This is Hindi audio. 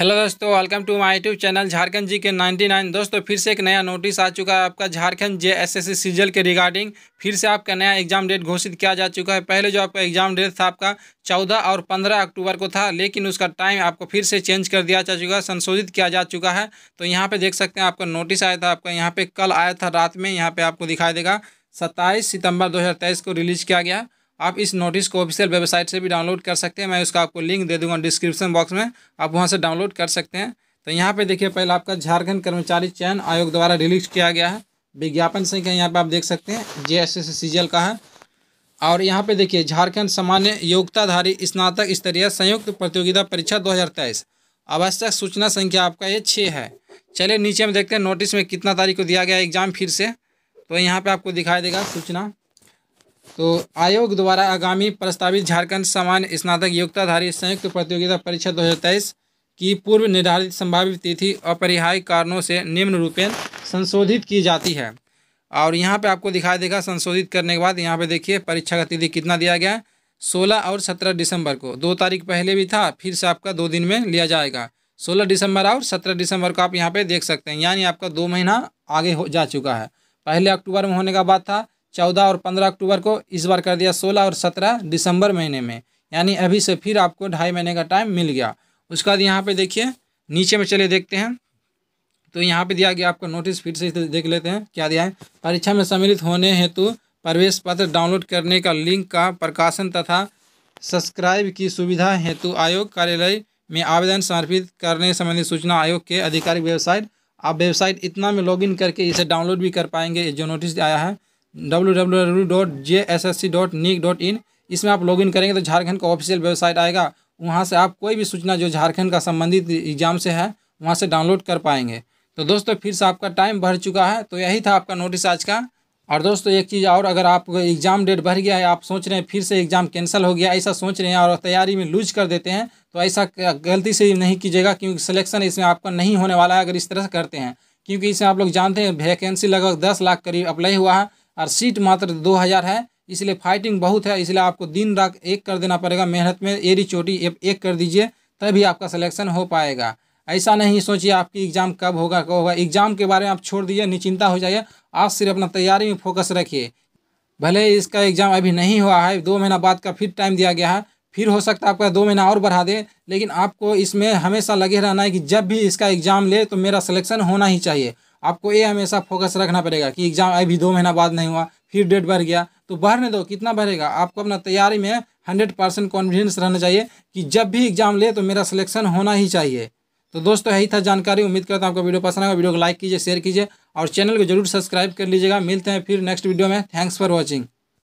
हेलो दोस्तों welcome to my YouTube channel Jharkhand G K nine दोस्तों फिर से एक नया नोटिस आ चुका है आपका झारखंड जे एस एस सीजल के रिगार्डिंग फिर से आपका नया एग्जाम डेट घोषित किया जा चुका है पहले जो आपका एग्जाम डेट था आपका 14 और 15 अक्टूबर को था लेकिन उसका टाइम आपको फिर से चेंज कर दिया जा चुका है संशोधित किया जा चुका है तो यहाँ पर देख सकते हैं आपका नोटिस आया था आपका यहाँ पर कल आया था रात में यहाँ पर आपको दिखाई देगा सत्ताईस सितम्बर दो को रिलीज़ किया गया आप इस नोटिस को ऑफिशियल वेबसाइट से भी डाउनलोड कर सकते हैं मैं उसका आपको लिंक दे दूंगा डिस्क्रिप्शन बॉक्स में आप वहाँ से डाउनलोड कर सकते हैं तो यहाँ पे देखिए पहले आपका झारखंड कर्मचारी चयन आयोग द्वारा रिलीज किया गया है विज्ञापन संख्या यहाँ पर आप देख सकते हैं जे एस एस सीजल का है और यहाँ पे देखिए झारखंड सामान्य योग्यताधारी स्नातक स्तरीय संयुक्त प्रतियोगिता परीक्षा दो आवश्यक सूचना संख्या आपका ये छः है चलिए नीचे हम देखते हैं नोटिस में कितना तारीख को दिया गया एग्ज़ाम फिर से तो यहाँ पे आपको दिखाई देगा सूचना तो आयोग द्वारा आगामी प्रस्तावित झारखंड सामान्य स्नातक योग्यताधारी संयुक्त प्रतियोगिता परीक्षा दो की पूर्व निर्धारित संभावित तिथि अपरिहाय कारणों से निम्न रूपेण संशोधित की जाती है और यहाँ पे आपको दिखाई देगा संशोधित करने के बाद यहाँ पे देखिए परीक्षा का तिथि कितना दिया गया है सोलह और सत्रह दिसंबर को दो तारीख पहले भी था फिर से आपका दो दिन में लिया जाएगा सोलह दिसंबर और सत्रह दिसंबर को आप यहाँ पे देख सकते हैं यानी आपका दो महीना आगे हो जा चुका है पहले अक्टूबर में होने का बात था चौदह और पंद्रह अक्टूबर को इस बार कर दिया सोलह और सत्रह दिसंबर महीने में यानी अभी से फिर आपको ढाई महीने का टाइम मिल गया उसके बाद यहाँ पे देखिए नीचे में चले देखते हैं तो यहाँ पे दिया गया आपको नोटिस फिर से देख लेते हैं क्या दिया है परीक्षा में सम्मिलित होने हेतु प्रवेश पत्र डाउनलोड करने का लिंक का प्रकाशन तथा सब्सक्राइब की सुविधा हेतु आयोग कार्यालय में आवेदन समर्पित करने संबंधी सूचना आयोग के आधिकारिक वेबसाइट आप वेबसाइट इतना में लॉगिन करके इसे डाउनलोड भी कर पाएंगे जो नोटिस आया है W W W dot J S S C dot dot in इसमें आप लॉगिन करेंगे तो झारखंड का ऑफिशियल वेबसाइट आएगा वहाँ से आप कोई भी सूचना जो झारखंड का संबंधित एग्जाम से है वहाँ से डाउनलोड कर पाएंगे तो दोस्तों फिर से आपका टाइम भर चुका है तो यही था आपका नोटिस आज का और दोस्तों एक चीज़ और अगर आप एग्ज़ाम डेट भर गया है आप सोच रहे हैं फिर से एग्ज़ाम कैंसिल हो गया ऐसा सोच रहे हैं और तैयारी में लूज कर देते हैं तो ऐसा गलती से नहीं कीजिएगा क्योंकि सिलेक्शन इसमें आपका नहीं होने वाला है अगर इस तरह से करते हैं क्योंकि इसमें आप लोग जानते हैं वैकेंसी लगभग दस लाख करीब अप्लाई हुआ है और सीट मात्र दो हज़ार है इसलिए फाइटिंग बहुत है इसलिए आपको दिन रात एक कर देना पड़ेगा मेहनत में एरी चोटी एक कर दीजिए तभी आपका सिलेक्शन हो पाएगा ऐसा नहीं सोचिए आपकी एग्ज़ाम कब होगा कब होगा एग्ज़ाम के बारे में आप छोड़ दीजिए निश्चिंता हो जाइए आप सिर्फ अपना तैयारी में फोकस रखिए भले इसका एग्ज़ाम अभी नहीं हुआ है दो महीना बाद का फिर टाइम दिया गया है फिर हो सकता है आपका दो महीना और बढ़ा दे लेकिन आपको इसमें हमेशा लगे रहना है कि जब भी इसका एग्ज़ाम ले तो मेरा सिलेक्शन होना ही चाहिए आपको ये हमेशा फोकस रखना पड़ेगा कि एग्ज़ाम अभी दो महीना बाद नहीं हुआ फिर डेट बढ़ गया तो बढ़ने दो कितना बढ़ेगा आपको अपना तैयारी में हंड्रेड परसेंट कॉन्फिडेंस रहना चाहिए कि जब भी एग्ज़ाम ले तो मेरा सिलेक्शन होना ही चाहिए तो दोस्तों यही था जानकारी उम्मीद करता हूँ आपको वीडियो पसंद आएगा वीडियो को लाइक कीजिए शेयर कीजिए और चैनल को जरूर सब्सक्राइब कर लीजिएगा मिलते हैं फिर नेक्स्ट वीडियो में थैंक्स फॉर वॉचिंग